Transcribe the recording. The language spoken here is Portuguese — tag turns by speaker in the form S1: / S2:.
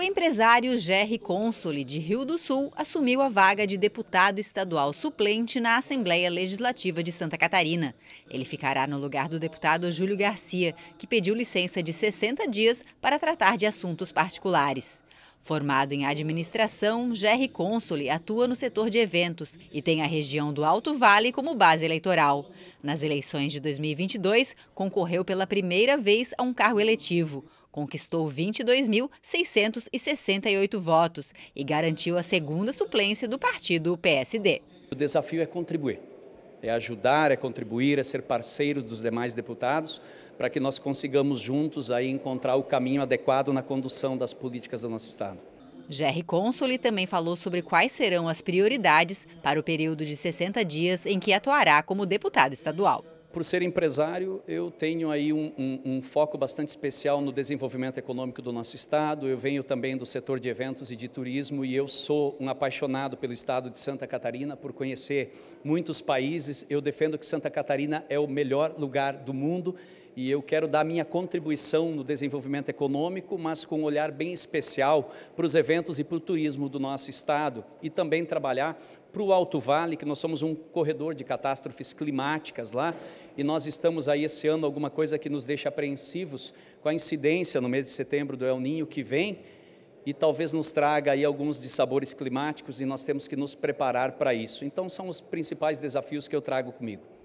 S1: O empresário Gerry Consoli, de Rio do Sul, assumiu a vaga de deputado estadual suplente na Assembleia Legislativa de Santa Catarina. Ele ficará no lugar do deputado Júlio Garcia, que pediu licença de 60 dias para tratar de assuntos particulares. Formado em administração, Gerry Consoli atua no setor de eventos e tem a região do Alto Vale como base eleitoral. Nas eleições de 2022, concorreu pela primeira vez a um cargo eletivo conquistou 22.668 votos e garantiu a segunda suplência do partido PSD.
S2: O desafio é contribuir, é ajudar, é contribuir, é ser parceiro dos demais deputados para que nós consigamos juntos aí encontrar o caminho adequado na condução das políticas
S1: do nosso Estado. Jerry Consoli também falou sobre quais serão as prioridades para o período de 60 dias em que atuará como deputado estadual
S2: por ser empresário, eu tenho aí um, um, um, foco bastante especial no desenvolvimento econômico do nosso estado. Eu venho também do setor de eventos e de turismo e eu sou um apaixonado pelo estado de Santa Catarina por conhecer muitos países. Eu defendo que Santa Catarina é o melhor lugar do mundo e eu quero dar minha contribuição no desenvolvimento econômico, mas com um olhar bem especial para os eventos e para o turismo do nosso estado e também trabalhar para o Alto Vale, que nós somos um corredor de catástrofes climáticas lá, e nós estamos aí esse ano alguma coisa que nos deixa apreensivos com a incidência no mês de setembro do El Ninho que vem, e talvez nos traga aí alguns dissabores climáticos e nós temos que nos preparar para isso. Então são os principais desafios que eu trago comigo.